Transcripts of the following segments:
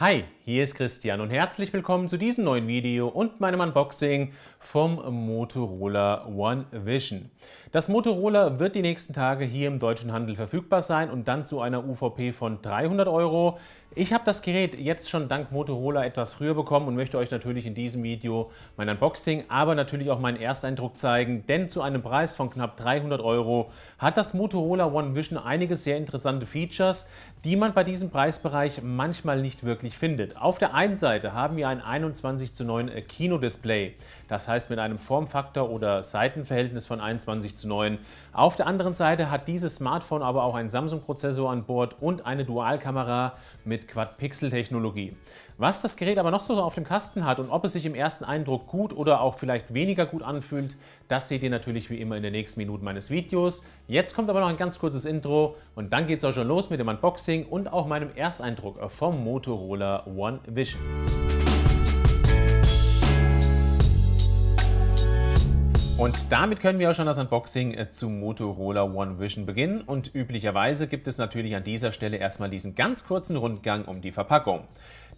Hi, hier ist Christian und herzlich willkommen zu diesem neuen Video und meinem Unboxing vom Motorola One Vision. Das Motorola wird die nächsten Tage hier im deutschen Handel verfügbar sein und dann zu einer UVP von 300 Euro. Ich habe das Gerät jetzt schon dank Motorola etwas früher bekommen und möchte euch natürlich in diesem Video mein Unboxing, aber natürlich auch meinen Ersteindruck zeigen, denn zu einem Preis von knapp 300 Euro hat das Motorola One Vision einige sehr interessante Features, die man bei diesem Preisbereich manchmal nicht wirklich findet. Auf der einen Seite haben wir ein 21 zu 9 Kinodisplay, das heißt mit einem Formfaktor oder Seitenverhältnis von 21 zu 9. Auf der anderen Seite hat dieses Smartphone aber auch einen Samsung-Prozessor an Bord und eine Dualkamera mit mit Quad-Pixel-Technologie. Was das Gerät aber noch so auf dem Kasten hat und ob es sich im ersten Eindruck gut oder auch vielleicht weniger gut anfühlt, das seht ihr natürlich wie immer in den nächsten Minuten meines Videos. Jetzt kommt aber noch ein ganz kurzes Intro und dann geht's auch schon los mit dem Unboxing und auch meinem Ersteindruck vom Motorola One Vision. Und damit können wir auch schon das Unboxing äh, zum Motorola One Vision beginnen. Und üblicherweise gibt es natürlich an dieser Stelle erstmal diesen ganz kurzen Rundgang um die Verpackung.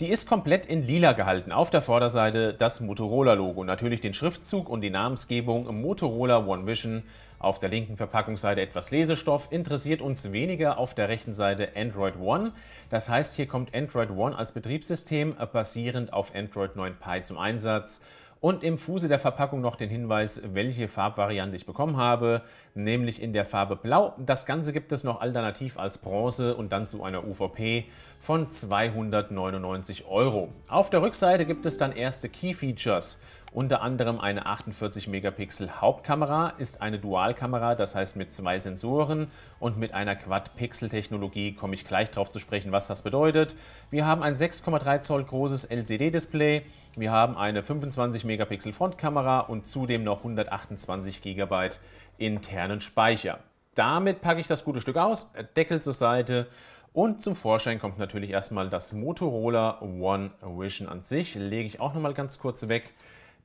Die ist komplett in lila gehalten. Auf der Vorderseite das Motorola-Logo, natürlich den Schriftzug und die Namensgebung Motorola One Vision. Auf der linken Verpackungsseite etwas Lesestoff, interessiert uns weniger auf der rechten Seite Android One. Das heißt, hier kommt Android One als Betriebssystem äh, basierend auf Android 9 Pi zum Einsatz und im Fuße der Verpackung noch den Hinweis, welche Farbvariante ich bekommen habe, nämlich in der Farbe Blau. Das Ganze gibt es noch alternativ als Bronze und dann zu einer UVP von 299 Euro. Auf der Rückseite gibt es dann erste Key Features unter anderem eine 48 Megapixel Hauptkamera ist eine Dualkamera, das heißt mit zwei Sensoren und mit einer Quad-Pixel-Technologie komme ich gleich darauf zu sprechen, was das bedeutet. Wir haben ein 6,3 Zoll großes LCD-Display, wir haben eine 25 Megapixel Frontkamera und zudem noch 128 GB internen Speicher. Damit packe ich das gute Stück aus, Deckel zur Seite und zum Vorschein kommt natürlich erstmal das Motorola One Vision an sich, lege ich auch nochmal ganz kurz weg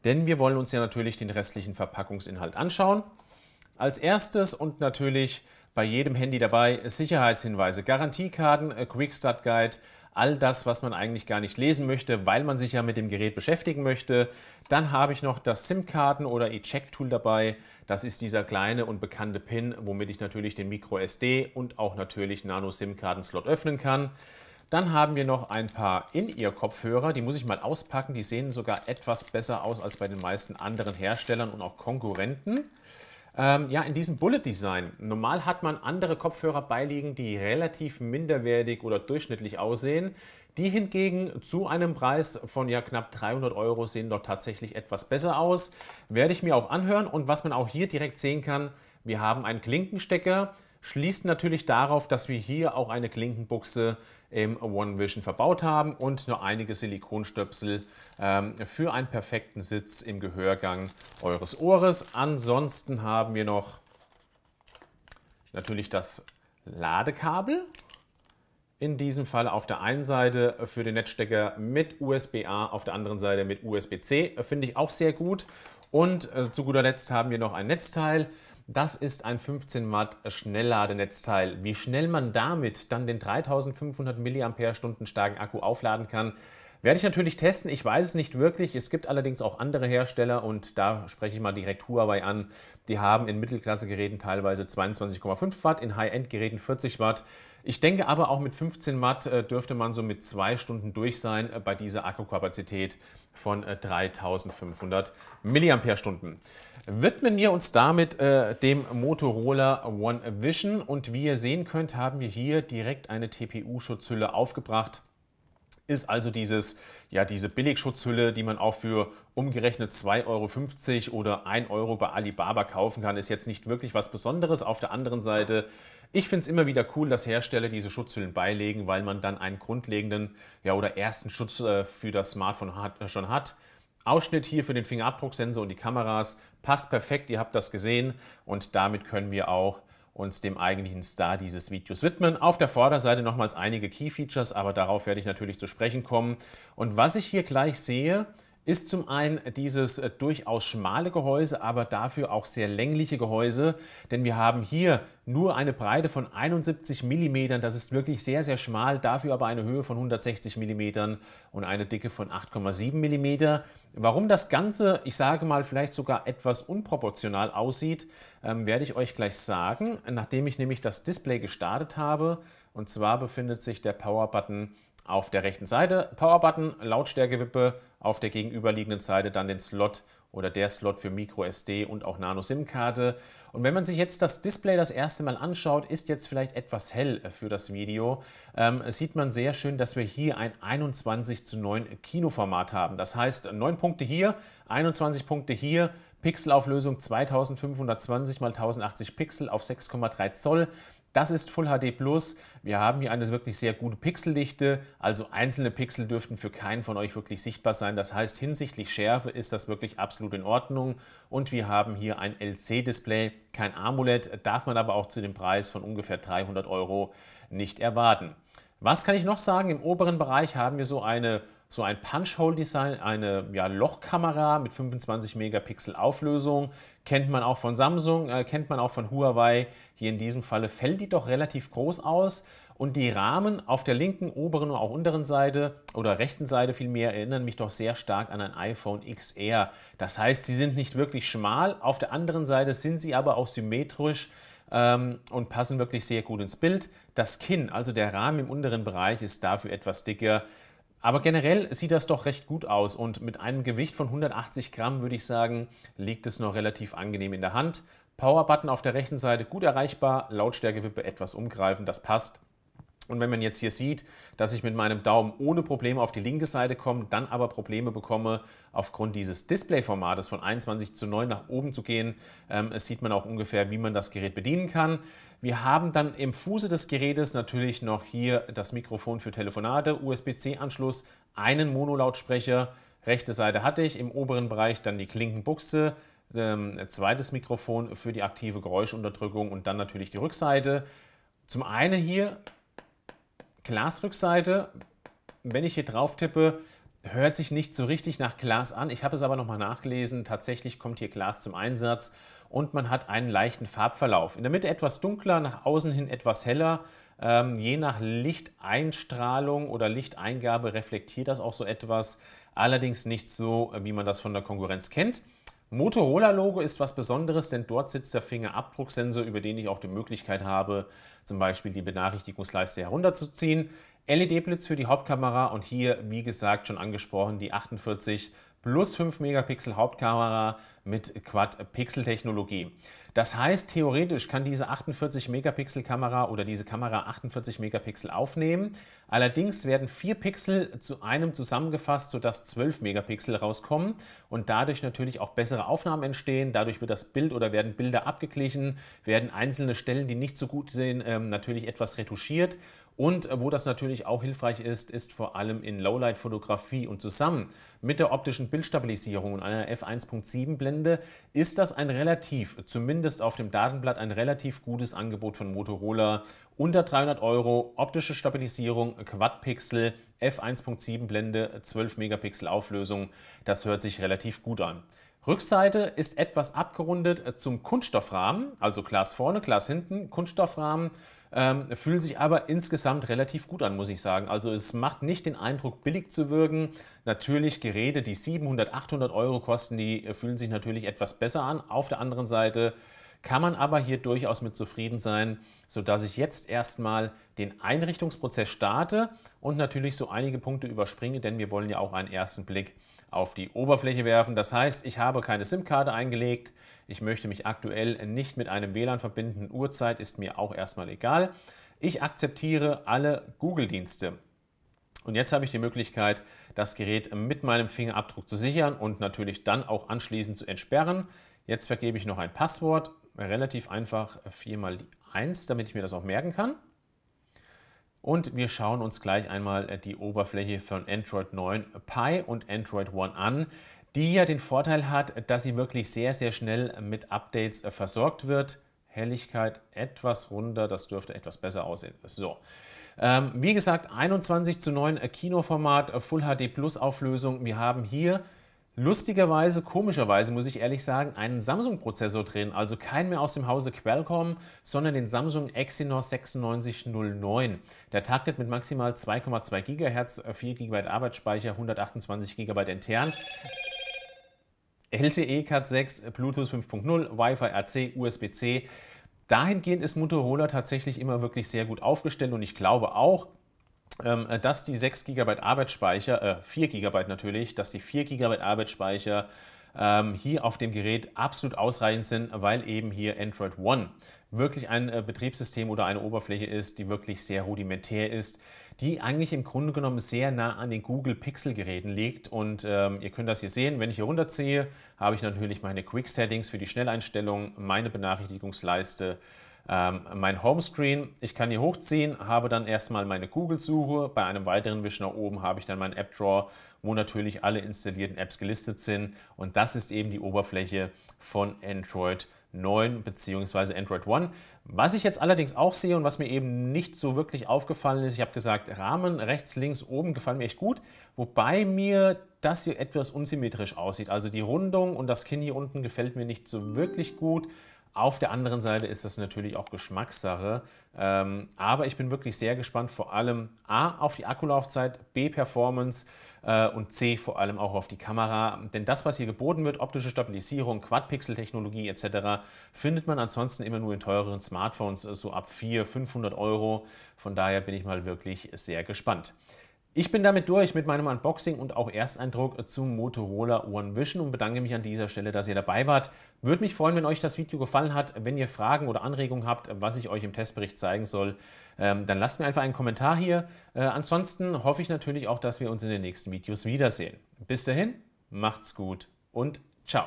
denn wir wollen uns ja natürlich den restlichen Verpackungsinhalt anschauen. Als erstes und natürlich bei jedem Handy dabei Sicherheitshinweise, Garantiekarten, äh, Quick Start Guide, all das, was man eigentlich gar nicht lesen möchte, weil man sich ja mit dem Gerät beschäftigen möchte. Dann habe ich noch das SIM-Karten- oder E-Check-Tool dabei. Das ist dieser kleine und bekannte Pin, womit ich natürlich den Micro SD und auch natürlich Nano-SIM-Karten-Slot öffnen kann. Dann haben wir noch ein paar In-Ear-Kopfhörer. Die muss ich mal auspacken. Die sehen sogar etwas besser aus als bei den meisten anderen Herstellern und auch Konkurrenten. Ähm, ja, in diesem Bullet-Design. Normal hat man andere Kopfhörer beiliegen, die relativ minderwertig oder durchschnittlich aussehen. Die hingegen zu einem Preis von ja knapp 300 Euro sehen doch tatsächlich etwas besser aus. Werde ich mir auch anhören und was man auch hier direkt sehen kann, wir haben einen Klinkenstecker, schließt natürlich darauf, dass wir hier auch eine Klinkenbuchse im One Vision verbaut haben und nur einige Silikonstöpsel ähm, für einen perfekten Sitz im Gehörgang eures Ohres. Ansonsten haben wir noch natürlich das Ladekabel. In diesem Fall auf der einen Seite für den Netzstecker mit USB-A, auf der anderen Seite mit USB-C. Finde ich auch sehr gut. Und äh, zu guter Letzt haben wir noch ein Netzteil das ist ein 15 Watt Schnellladenetzteil. Wie schnell man damit dann den 3500 mAh starken Akku aufladen kann, werde ich natürlich testen. Ich weiß es nicht wirklich. Es gibt allerdings auch andere Hersteller und da spreche ich mal direkt Huawei an. Die haben in Mittelklassegeräten teilweise 22,5 Watt, in High-End-Geräten 40 Watt. Ich denke aber auch mit 15 Watt äh, dürfte man so mit zwei Stunden durch sein äh, bei dieser Akkukapazität von 3500 äh, mAh. Widmen wir uns damit äh, dem Motorola One Vision und wie ihr sehen könnt, haben wir hier direkt eine TPU-Schutzhülle aufgebracht ist also dieses, ja, diese Billigschutzhülle, die man auch für umgerechnet 2,50 Euro oder 1 Euro bei Alibaba kaufen kann, ist jetzt nicht wirklich was Besonderes. Auf der anderen Seite, ich finde es immer wieder cool, dass Hersteller diese Schutzhüllen beilegen, weil man dann einen grundlegenden ja, oder ersten Schutz äh, für das Smartphone hat, äh, schon hat. Ausschnitt hier für den Fingerabdrucksensor und die Kameras passt perfekt, ihr habt das gesehen und damit können wir auch uns dem eigentlichen Star dieses Videos widmen. Auf der Vorderseite nochmals einige Key Features, aber darauf werde ich natürlich zu sprechen kommen. Und was ich hier gleich sehe, ist zum einen dieses äh, durchaus schmale Gehäuse, aber dafür auch sehr längliche Gehäuse, denn wir haben hier nur eine Breite von 71 mm, das ist wirklich sehr, sehr schmal, dafür aber eine Höhe von 160 mm und eine Dicke von 8,7 mm. Warum das Ganze, ich sage mal, vielleicht sogar etwas unproportional aussieht, ähm, werde ich euch gleich sagen, nachdem ich nämlich das Display gestartet habe. Und zwar befindet sich der Power-Button auf der rechten Seite Powerbutton, Lautstärkewippe, auf der gegenüberliegenden Seite dann den Slot oder der Slot für Micro SD und auch Nano-SIM-Karte. Und wenn man sich jetzt das Display das erste Mal anschaut, ist jetzt vielleicht etwas hell äh, für das Video, ähm, sieht man sehr schön, dass wir hier ein 21 zu 9 Kinoformat haben. Das heißt 9 Punkte hier, 21 Punkte hier, Pixelauflösung 2520 x 1080 Pixel auf 6,3 Zoll. Das ist Full HD Plus. Wir haben hier eine wirklich sehr gute Pixeldichte, also einzelne Pixel dürften für keinen von euch wirklich sichtbar sein. Das heißt, hinsichtlich Schärfe ist das wirklich absolut in Ordnung. Und wir haben hier ein LC-Display, kein AMOLED, darf man aber auch zu dem Preis von ungefähr 300 Euro nicht erwarten. Was kann ich noch sagen? Im oberen Bereich haben wir so eine so ein Punch-Hole-Design, eine ja, Lochkamera mit 25 Megapixel Auflösung. Kennt man auch von Samsung, äh, kennt man auch von Huawei. Hier in diesem Falle fällt die doch relativ groß aus. Und die Rahmen auf der linken, oberen und auch unteren Seite oder rechten Seite vielmehr erinnern mich doch sehr stark an ein iPhone XR. Das heißt, sie sind nicht wirklich schmal, auf der anderen Seite sind sie aber auch symmetrisch ähm, und passen wirklich sehr gut ins Bild. Das Kinn, also der Rahmen im unteren Bereich, ist dafür etwas dicker. Aber generell sieht das doch recht gut aus und mit einem Gewicht von 180 Gramm würde ich sagen, liegt es noch relativ angenehm in der Hand. Power Button auf der rechten Seite gut erreichbar, Lautstärkewippe etwas umgreifen, das passt. Und wenn man jetzt hier sieht, dass ich mit meinem Daumen ohne Probleme auf die linke Seite komme, dann aber Probleme bekomme, aufgrund dieses Displayformates von 21 zu 9 nach oben zu gehen, ähm, es sieht man auch ungefähr, wie man das Gerät bedienen kann. Wir haben dann im Fuße des Gerätes natürlich noch hier das Mikrofon für Telefonate, USB-C-Anschluss, einen Monolautsprecher. Rechte Seite hatte ich, im oberen Bereich dann die Klinkenbuchse, ähm, zweites Mikrofon für die aktive Geräuschunterdrückung und dann natürlich die Rückseite. Zum einen hier Glasrückseite, wenn ich hier drauf tippe, hört sich nicht so richtig nach Glas an. Ich habe es aber nochmal nachgelesen. Tatsächlich kommt hier Glas zum Einsatz und man hat einen leichten Farbverlauf. In der Mitte etwas dunkler, nach außen hin etwas heller. Ähm, je nach Lichteinstrahlung oder Lichteingabe reflektiert das auch so etwas. Allerdings nicht so, wie man das von der Konkurrenz kennt. Motorola-Logo ist was Besonderes, denn dort sitzt der Fingerabdrucksensor, über den ich auch die Möglichkeit habe, zum Beispiel die Benachrichtigungsleiste herunterzuziehen. LED-Blitz für die Hauptkamera und hier, wie gesagt, schon angesprochen, die 48 plus 5 Megapixel Hauptkamera mit Quad-Pixel-Technologie. Das heißt, theoretisch kann diese 48 Megapixel Kamera oder diese Kamera 48 Megapixel aufnehmen. Allerdings werden 4 Pixel zu einem zusammengefasst, sodass 12 Megapixel rauskommen und dadurch natürlich auch bessere Aufnahmen entstehen. Dadurch wird das Bild oder werden Bilder abgeglichen, werden einzelne Stellen, die nicht so gut sehen, ähm, natürlich etwas retuschiert. Und äh, wo das natürlich auch hilfreich ist, ist vor allem in Lowlight-Fotografie und zusammen mit der optischen Bild Bildstabilisierung und einer F1.7-Blende ist das ein relativ, zumindest auf dem Datenblatt, ein relativ gutes Angebot von Motorola. Unter 300 Euro, optische Stabilisierung, Quad-Pixel, F1.7-Blende, 12 Megapixel Auflösung. Das hört sich relativ gut an. Rückseite ist etwas abgerundet äh, zum Kunststoffrahmen, also Glas vorne, Glas hinten, Kunststoffrahmen, ähm, fühlt sich aber insgesamt relativ gut an, muss ich sagen. Also es macht nicht den Eindruck, billig zu wirken. Natürlich Geräte, die 700, 800 Euro kosten, die äh, fühlen sich natürlich etwas besser an. Auf der anderen Seite kann man aber hier durchaus mit zufrieden sein, sodass ich jetzt erstmal den Einrichtungsprozess starte und natürlich so einige Punkte überspringe, denn wir wollen ja auch einen ersten Blick auf die Oberfläche werfen. Das heißt, ich habe keine SIM-Karte eingelegt, ich möchte mich aktuell nicht mit einem WLAN verbinden, Uhrzeit ist mir auch erstmal egal. Ich akzeptiere alle Google-Dienste. Und jetzt habe ich die Möglichkeit, das Gerät mit meinem Fingerabdruck zu sichern und natürlich dann auch anschließend zu entsperren. Jetzt vergebe ich noch ein Passwort, relativ einfach 4 mal die 1, damit ich mir das auch merken kann. Und wir schauen uns gleich einmal äh, die Oberfläche von Android 9 Pi und Android One an, die ja den Vorteil hat, dass sie wirklich sehr, sehr schnell mit Updates äh, versorgt wird. Helligkeit etwas runter, das dürfte etwas besser aussehen. So. Ähm, wie gesagt, 21 zu 9 äh, Kinoformat, Full HD Plus Auflösung. Wir haben hier lustigerweise, komischerweise muss ich ehrlich sagen, einen Samsung-Prozessor drin. Also keinen mehr aus dem Hause Qualcomm, sondern den Samsung Exynos 9609. Der taktet mit maximal 2,2 GHz, 4 GB Arbeitsspeicher, 128 GB intern. LTE Cat 6, Bluetooth 5.0, Wi-Fi AC, USB-C. Dahingehend ist Motorola tatsächlich immer wirklich sehr gut aufgestellt und ich glaube auch, ähm, äh, dass die 6 GB Arbeitsspeicher, äh, 4 GB natürlich, dass die 4 GB Arbeitsspeicher ähm, hier auf dem Gerät absolut ausreichend sind, weil eben hier Android One wirklich ein äh, Betriebssystem oder eine Oberfläche ist, die wirklich sehr rudimentär ist, die eigentlich im Grunde genommen sehr nah an den Google Pixel Geräten liegt. Und ähm, ihr könnt das hier sehen, wenn ich hier runterziehe, habe ich natürlich meine Quick Settings für die Schnelleinstellung, meine Benachrichtigungsleiste, ähm, mein Homescreen, ich kann hier hochziehen, habe dann erstmal meine Google-Suche. Bei einem weiteren Wisch nach oben habe ich dann meinen App-Drawer, wo natürlich alle installierten Apps gelistet sind. Und das ist eben die Oberfläche von Android 9 bzw. Android One. Was ich jetzt allerdings auch sehe und was mir eben nicht so wirklich aufgefallen ist, ich habe gesagt, Rahmen rechts, links, oben gefallen mir echt gut, wobei mir das hier etwas unsymmetrisch aussieht. Also die Rundung und das Kinn hier unten gefällt mir nicht so wirklich gut. Auf der anderen Seite ist das natürlich auch Geschmackssache. Ähm, aber ich bin wirklich sehr gespannt, vor allem A auf die Akkulaufzeit, B Performance. Äh, und C vor allem auch auf die Kamera. Denn das, was hier geboten wird, optische Stabilisierung, Quad-Pixel-Technologie etc., findet man ansonsten immer nur in teureren Smartphones, äh, so ab 400, 500 Euro. Von daher bin ich mal wirklich sehr gespannt. Ich bin damit durch mit meinem Unboxing und auch Ersteindruck zum Motorola One Vision und bedanke mich an dieser Stelle, dass ihr dabei wart. Würde mich freuen, wenn euch das Video gefallen hat. Wenn ihr Fragen oder Anregungen habt, was ich euch im Testbericht zeigen soll, ähm, dann lasst mir einfach einen Kommentar hier. Äh, ansonsten hoffe ich natürlich auch, dass wir uns in den nächsten Videos wiedersehen. Bis dahin, macht's gut und ciao.